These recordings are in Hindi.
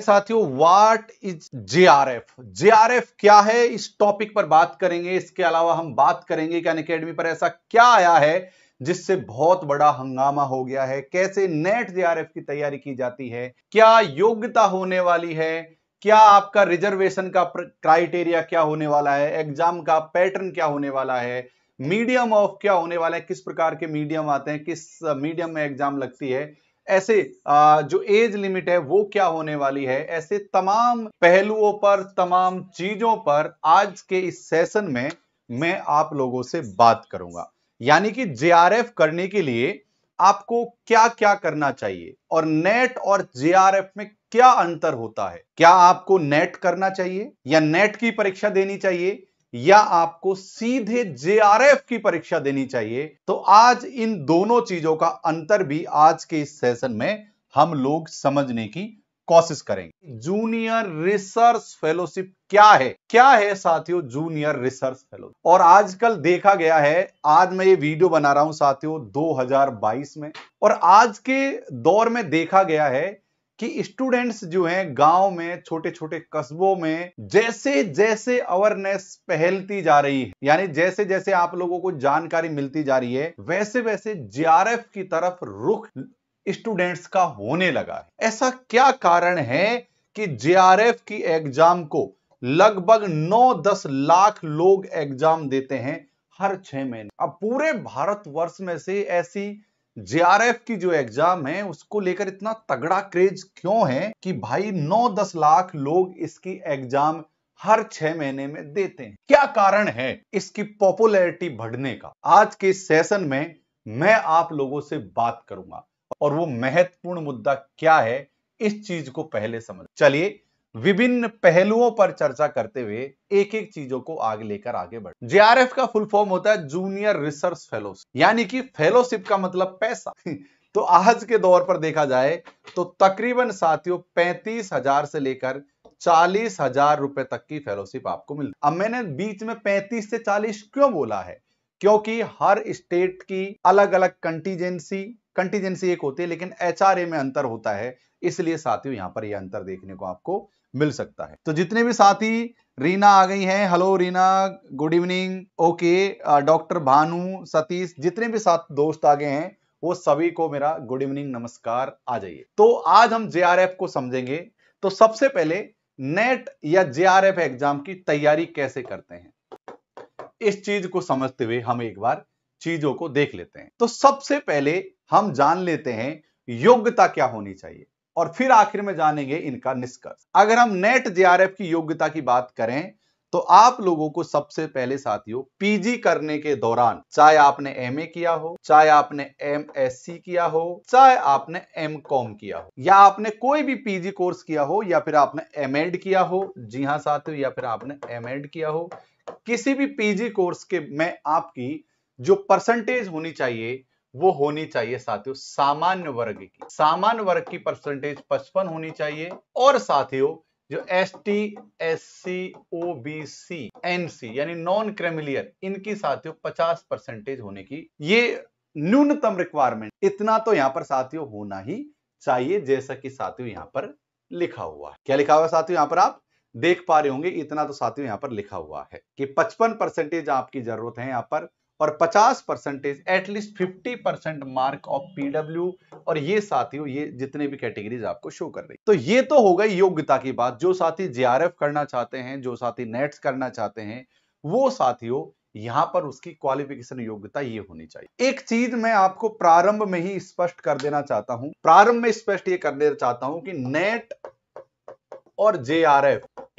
साथियों व्हाट इज जेआरएफ जेआरएफ क्या है इस टॉपिक पर बात करेंगे इसके अलावा हम बात करेंगे कि अनकेडमी पर ऐसा क्या आया है जिससे बहुत बड़ा हंगामा हो गया है कैसे नेट जेआरएफ की तैयारी की जाती है क्या योग्यता होने वाली है क्या आपका रिजर्वेशन का क्राइटेरिया क्या होने वाला है एग्जाम का पैटर्न क्या होने वाला है मीडियम ऑफ क्या होने वाला है किस प्रकार के मीडियम आते हैं किस मीडियम में एग्जाम लगती है ऐसे जो एज लिमिट है वो क्या होने वाली है ऐसे तमाम पहलुओं पर तमाम चीजों पर आज के इस सेशन में मैं आप लोगों से बात करूंगा यानी कि जे करने के लिए आपको क्या क्या करना चाहिए और नेट और जे में क्या अंतर होता है क्या आपको नेट करना चाहिए या नेट की परीक्षा देनी चाहिए या आपको सीधे जेआरएफ की परीक्षा देनी चाहिए तो आज इन दोनों चीजों का अंतर भी आज के इस सेशन में हम लोग समझने की कोशिश करेंगे जूनियर रिसर्च फेलोशिप क्या है क्या है साथियों जूनियर रिसर्च फेलोशिप और आजकल देखा गया है आज मैं ये वीडियो बना रहा हूं साथियों 2022 में और आज के दौर में देखा गया है कि स्टूडेंट्स जो हैं गांव में छोटे छोटे कस्बों में जैसे जैसे अवेयरनेस पहलती जा रही है यानी जैसे जैसे आप लोगों को जानकारी मिलती जा रही है वैसे वैसे जे की तरफ रुख स्टूडेंट्स का होने लगा है ऐसा क्या कारण है कि जे की एग्जाम को लगभग 9-10 लाख लोग एग्जाम देते हैं हर छह महीने अब पूरे भारतवर्ष में से ऐसी जेआरएफ की जो एग्जाम है उसको लेकर इतना तगड़ा क्रेज क्यों है कि भाई 9-10 लाख लोग इसकी एग्जाम हर छह महीने में देते हैं क्या कारण है इसकी पॉपुलैरिटी बढ़ने का आज के सेशन में मैं आप लोगों से बात करूंगा और वो महत्वपूर्ण मुद्दा क्या है इस चीज को पहले समझ चलिए विभिन्न पहलुओं पर चर्चा करते हुए एक एक चीजों को आगे लेकर आगे बढ़ जेआरएफ का फुल फॉर्म होता है जूनियर रिसर्च फेलोशिप यानी कि फेलोशिप का मतलब पैसा तो आज के दौर पर देखा जाए तो तकरीबन साथियों पैंतीस हजार से लेकर चालीस हजार रुपए तक की फेलोशिप आपको मिलती अब मैंने बीच में पैंतीस से चालीस क्यों बोला है क्योंकि हर स्टेट की अलग अलग कंटीजेंसी कंटीजेंसी एक होती है लेकिन एचआरए में अंतर होता है इसलिए साथियों यहां पर यह अंतर देखने को आपको मिल सकता है तो जितने भी साथी रीना आ गई हैं hello Reena good evening okay doctor Bhanu Satish जितने भी साथ दोस्त आ गए हैं वो सभी को मेरा गुड इवनिंग नमस्कार आ जाइए तो आज हम जे को समझेंगे तो सबसे पहले नेट या जे एग्जाम की तैयारी कैसे करते हैं इस चीज को समझते हुए हम एक बार चीजों को देख लेते हैं तो सबसे पहले हम जान लेते हैं योग्यता क्या होनी चाहिए और फिर आखिर में जानेंगे इनका निष्कर्ष अगर हम नेट जेआरएफ की योग्यता की बात करें तो आप लोगों को सबसे पहले साथियों पीजी करने के दौरान चाहे आपने एमए किया हो चाहे आपने एमएससी किया हो चाहे आपने एमकॉम किया हो या आपने कोई भी पीजी कोर्स किया हो या फिर आपने एमएड किया हो जी हां साथियों या फिर आपने एमएड किया हो किसी भी पीजी कोर्स के में आपकी जो परसेंटेज होनी चाहिए वो होनी चाहिए साथियों सामान्य वर्ग की सामान्य वर्ग की परसेंटेज 55 होनी चाहिए और साथियों जो S T S C O B C N C यानी नॉन क्रेमिलियर इनकी साथियों 50 परसेंटेज होने की ये न्यूनतम रिक्वायरमेंट इतना तो यहां पर साथियों होना ही चाहिए जैसा कि साथियों यहां पर लिखा हुआ है क्या लिखा हुआ साथियों यहां पर आप देख पा रहे होंगे इतना तो साथियों यहां पर लिखा हुआ है कि 55 परसेंटेज आपकी जरूरत है यहां पर और 50 percentage at least 50 percent mark of PW और ये साथियों ये जितने भी कैटेगरीज आपको शो कर रही तो ये तो हो गई योग्यता की बात जो साथी जे करना चाहते हैं जो साथी नेट्स करना चाहते हैं वो साथियों यहां पर उसकी क्वालिफिकेशन योग्यता ये होनी चाहिए एक चीज मैं आपको प्रारंभ में ही स्पष्ट कर देना चाहता हूं प्रारंभ में स्पष्ट ये कर देना चाहता हूं कि नेट और जे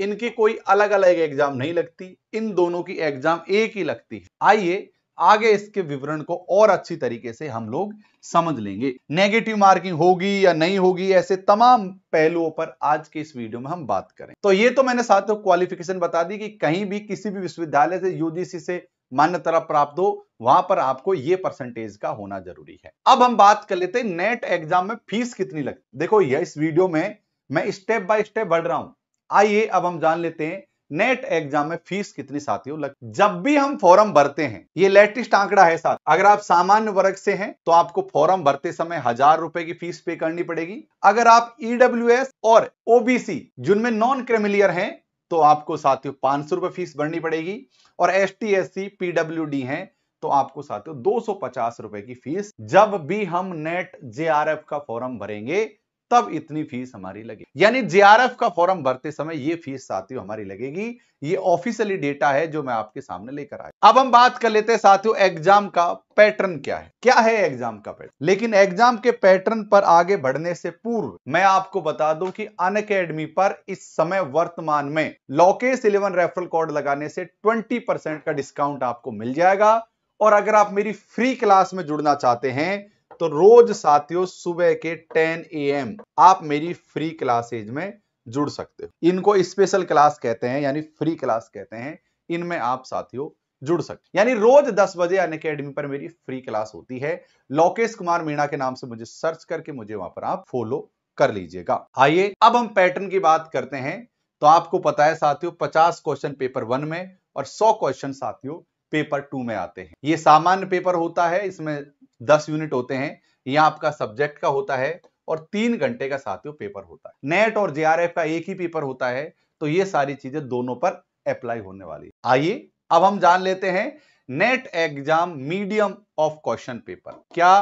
इनकी कोई अलग अलग एग्जाम नहीं लगती इन दोनों की एग्जाम एक ही लगती है आइए आगे इसके विवरण को और अच्छी तरीके से हम लोग समझ लेंगे नेगेटिव मार्किंग होगी या नहीं होगी ऐसे तमाम पहलुओं पर आज के इस वीडियो में हम बात करें तो ये तो मैंने साथ क्वालिफिकेशन बता दी कि कहीं भी किसी भी विश्वविद्यालय से यूजीसी से मान्यता प्राप्त हो वहां पर आपको ये परसेंटेज का होना जरूरी है अब हम बात कर लेते हैं नेट एग्जाम में फीस कितनी लगती देखो ये इस वीडियो में मैं स्टेप बाय स्टेप बढ़ रहा हूं आइए अब हम जान लेते हैं नेट एग्जाम में फीस कितनी साथियों लग जब भी हम फॉर्म भरते हैं ये लेटेस्ट आंकड़ा है साथ अगर आप सामान्य वर्ग से हैं तो आपको फॉर्म भरते समय हजार रुपए की फीस पे करनी पड़ेगी अगर आप ईडब्ल्यू e और ओबीसी जिनमें नॉन क्रेमिलियर हैं तो आपको साथियों पांच सौ रुपए फीस भरनी पड़ेगी और S T S C PW D है तो आपको साथियों दो पचास रुपए की फीस जब भी हम नेट जे आर एफ का फॉर्म भरेंगे तब इतनी फीस हमारी लगेगी यानी जेआरएफ का फॉर्म भरते समय ये फीस साथियों हमारी लगेगी ये ऑफिशियली डेटा है जो मैं आपके सामने लेकर आया अब हम बात कर लेते हैं साथियों एग्जाम का पैटर्न क्या है क्या है एग्जाम का पैटर्न लेकिन एग्जाम के पैटर्न पर आगे बढ़ने से पूर्व मैं आपको बता दूं कि अन अकेडमी पर इस समय वर्तमान में लॉकेश इलेवन रेफरल कोड लगाने से ट्वेंटी परसेंट का डिस्काउंट आपको मिल जाएगा और अगर आप मेरी फ्री क्लास में जुड़ना चाहते हैं तो रोज साथियों सुबह के 10 एम आप मेरी फ्री क्लासेज में जुड़ सकते हो इनको स्पेशल क्लास कहते हैं यानी फ्री क्लास कहते हैं इनमें आप साथियों जुड़ सकते यानी रोज 10 बजे अन अकेडमी पर मेरी फ्री क्लास होती है लोकेश कुमार मीणा के नाम से मुझे सर्च करके मुझे वहां पर आप फॉलो कर लीजिएगा आइए अब हम पैटर्न की बात करते हैं तो आपको पता है साथियों पचास क्वेश्चन पेपर वन में और सौ क्वेश्चन साथियों पेपर टू में आते हैं ये सामान्य पेपर होता है इसमें दस यूनिट होते हैं यह आपका सब्जेक्ट का होता है और तीन घंटे का साथियों पेपर होता है नेट और जेआरएफ का एक ही पेपर होता है तो ये सारी चीजें दोनों पर अप्लाई होने वाली आइए अब हम जान लेते हैं NET exam medium of question paper क्या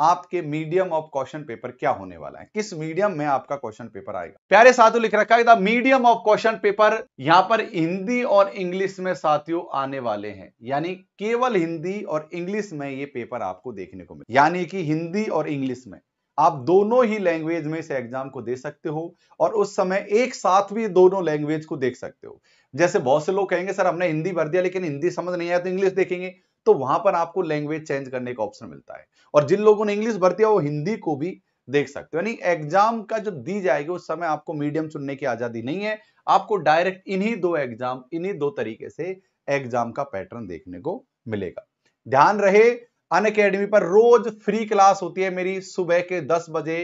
आपके मीडियम ऑफ क्वेश्चन पेपर क्या होने वाला है किस मीडियम में आपका क्वेश्चन पेपर आएगा प्यारे साथियों लिख रखा है मीडियम ऑफ क्वेश्चन पेपर यहां पर हिंदी और इंग्लिश में साथियों आने वाले हैं यानी केवल हिंदी और इंग्लिश में ये पेपर आपको देखने को मिले यानी कि हिंदी और इंग्लिश में आप दोनों ही लैंग्वेज में इस एग्जाम को दे सकते हो और उस समय एक साथ भी दोनों लैंग्वेज को देख सकते हो जैसे बहुत से लोग कहेंगे सर हमने हिंदी भर दिया लेकिन हिंदी समझ नहीं आया तो इंग्लिश देखेंगे तो वहां पर आपको लैंग्वेज चेंज करने का ऑप्शन मिलता है और जिन लोगों ने इंग्लिश भर दिया वो हिंदी को भी देख सकते हो यानी एग्जाम का जो दी जाएगी उस समय आपको मीडियम चुनने की आजादी नहीं है आपको डायरेक्ट इन्हीं दो एग्जाम इन्हीं दो तरीके से एग्जाम का पैटर्न देखने को मिलेगा ध्यान रहे अन अकेडमी पर रोज फ्री क्लास होती है मेरी सुबह के 10 बजे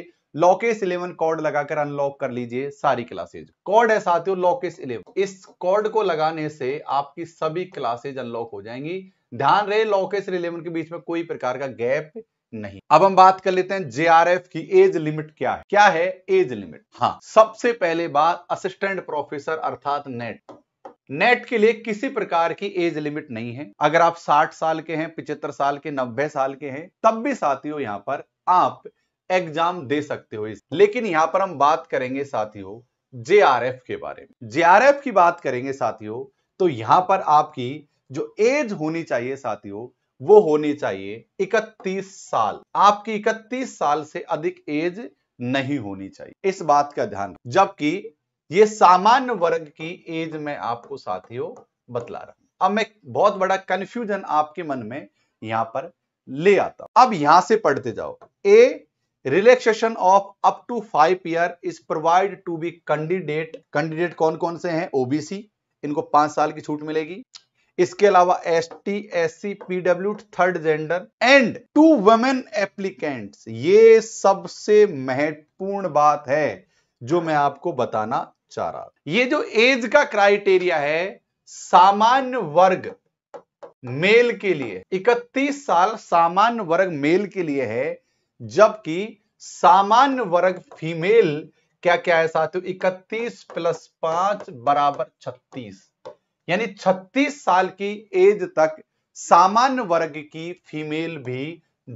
लॉकेस 11 कॉर्ड लगाकर अनलॉक कर लीजिए सारी क्लासेज कॉर्ड है साथियों लॉकेस 11 इस कॉर्ड को लगाने से आपकी सभी क्लासेज अनलॉक हो जाएंगी ध्यान रहे लॉकेस रिलेवन के बीच में कोई प्रकार का गैप नहीं अब हम बात कर लेते हैं जेआरएफ की एज लिमिट क्या है क्या है एज लिमिट हाँ सबसे पहले बात असिस्टेंट प्रोफेसर अर्थात नेट नेट के लिए किसी प्रकार की एज लिमिट नहीं है अगर आप 60 साल के हैं पिछहत्तर साल के 90 साल के हैं तब भी साथियों यहां पर आप एग्जाम दे सकते हो इस लेकिन यहां पर हम बात करेंगे साथियों जेआरएफ के बारे में जेआरएफ की बात करेंगे साथियों तो यहां पर आपकी जो एज होनी चाहिए साथियों वो होनी चाहिए 31 साल आपकी 31 साल से अधिक एज नहीं होनी चाहिए इस बात का ध्यान जबकि ये सामान्य वर्ग की एज में आपको साथियों बतला रहा हूं अब मैं बहुत बड़ा कंफ्यूजन आपके मन में यहां पर ले आता हूं अब यहां से पढ़ते जाओ a relaxation of up to five year is provide to be candidate candidate कौन कौन से हैं ओबीसी इनको पांच साल की छूट मिलेगी इसके अलावा S T S C PW third gender and to women applicant ये सबसे महत्वपूर्ण बात है जो मैं आपको बताना चाह रहा ये जो एज का क्राइटेरिया है सामान्य वर्ग मेल के लिए 31 साल सामान्य वर्ग मेल के लिए है जबकि सामान्य वर्ग फीमेल क्या क्या है साथियों 31 प्लस पांच बराबर छत्तीस यानी 36 साल की एज तक सामान्य वर्ग की फीमेल भी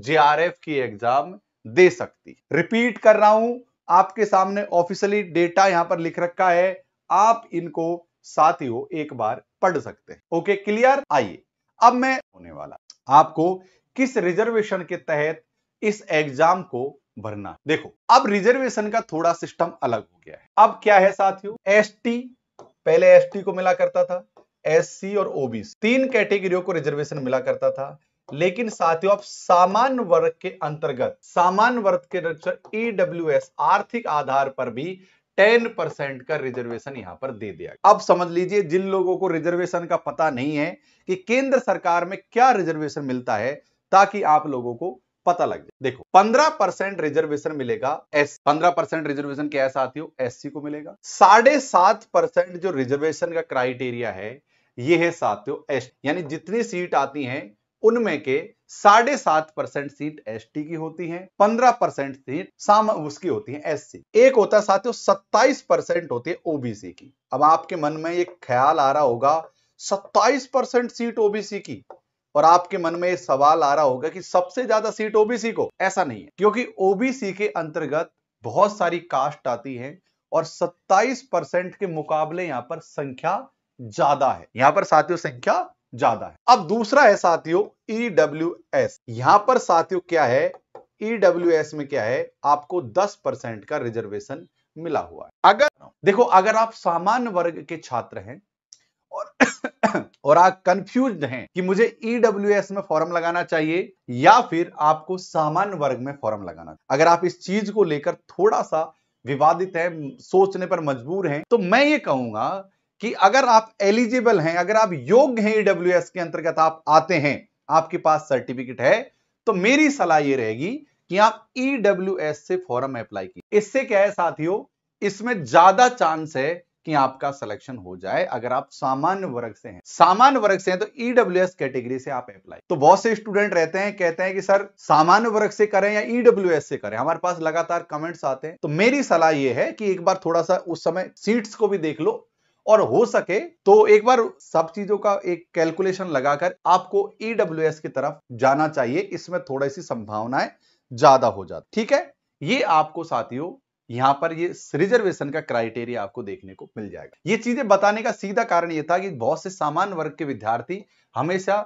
जेआरएफ की एग्जाम दे सकती रिपीट कर रहा हूं आपके सामने ऑफिशियली डेटा यहां पर लिख रखा है आप इनको साथियों एक बार पढ़ सकते हैं ओके क्लियर आइए अब मैं होने वाला आपको किस रिजर्वेशन के तहत इस एग्जाम को भरना देखो अब रिजर्वेशन का थोड़ा सिस्टम अलग हो गया है अब क्या है साथियों एसटी पहले एसटी को मिला करता था एस और ओबीसी तीन कैटेगरियों को रिजर्वेशन मिला करता था लेकिन साथियों आप सामान्य वर्ग के अंतर्गत सामान्य वर्ग के ईडब्ल्यू e आर्थिक आधार पर भी 10 परसेंट का रिजर्वेशन यहां पर दे दिया अब समझ लीजिए जिन लोगों को रिजर्वेशन का पता नहीं है कि केंद्र सरकार में क्या रिजर्वेशन मिलता है ताकि आप लोगों को पता लग जाए देखो 15 परसेंट रिजर्वेशन मिलेगा एस 15 परसेंट रिजर्वेशन क्या साथियों एससी को मिलेगा साढ़े सात परसेंट जो रिजर्वेशन का क्राइटेरिया है ये है साथियों एस यानी जितनी सीट आती हैं उनमें के साढ़े सात परसेंट सीट एस की होती है पंद्रह परसेंट सीट साम उसकी होती है एस एक होता है साथियों सत्ताईस परसेंट होती है ओबीसी की अब आपके मन में ये ख्याल आ रहा होगा सत्ताईस परसेंट सीट ओबीसी की और आपके मन में ये सवाल आ रहा होगा कि सबसे ज्यादा सीट ओबीसी को ऐसा नहीं है क्योंकि ओबीसी के अंतर्गत बहुत सारी कास्ट आती है और 27 परसेंट के मुकाबले यहां पर संख्या ज्यादा है यहां पर साथियों संख्या ज्यादा है अब दूसरा है साथियों ईडब्ल्यू e एस यहां पर साथियों क्या है ईडब्ल्यू e एस में क्या है आपको 10 परसेंट का रिजर्वेशन मिला हुआ है अगर देखो अगर आप सामान्य वर्ग के छात्र हैं और और आप कंफ्यूज हैं कि मुझे ईडब्ल्यू e एस में फॉर्म लगाना चाहिए या फिर आपको सामान्य वर्ग में फॉर्म लगाना अगर आप इस चीज को लेकर थोड़ा सा विवादित है सोचने पर मजबूर हैं तो मैं ये कहूंगा कि अगर आप एलिजिबल हैं अगर आप योग्य हैं ईडब्ल्यू e के अंतर्गत आप आते हैं आपके पास सर्टिफिकेट है तो मेरी सलाह यह रहेगी कि आप ईडब्ल्यू e से फॉरम में अप्लाई कीजिए इससे क्या है साथियों इसमें ज्यादा चांस है कि आपका सिलेक्शन हो जाए अगर आप सामान्य वर्ग से हैं सामान्य वर्ग से हैं तो ईडब्ल्यू e कैटेगरी से आप अप्लाई तो बहुत से स्टूडेंट रहते हैं कहते हैं कि सर सामान्य वर्ग से करें या ईडब्ल्यू से करें हमारे पास लगातार कमेंट्स आते हैं तो मेरी सलाह यह है कि एक बार थोड़ा सा उस समय सीट्स को भी देख लो और हो सके तो एक बार सब चीजों का एक कैलकुलेशन लगाकर आपको ईडब्ल्यू e की तरफ जाना चाहिए इसमें थोड़ी सी संभावनाएं ज्यादा हो जाती ठीक है ये आपको साथियों यहां पर ये रिजर्वेशन का क्राइटेरिया आपको देखने को मिल जाएगा ये चीजें बताने का सीधा कारण ये था कि बहुत से सामान्य वर्ग के विद्यार्थी हमेशा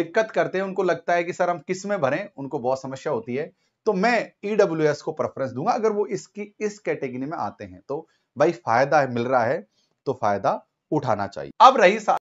दिक्कत करते हैं उनको लगता है कि सर हम किस में भरें उनको बहुत समस्या होती है तो मैं ईडब्ल्यू e को प्रेफरेंस दूंगा अगर वो इसकी इस कैटेगरी में आते हैं तो भाई फायदा है, मिल रहा है तो फायदा उठाना चाहिए अब रही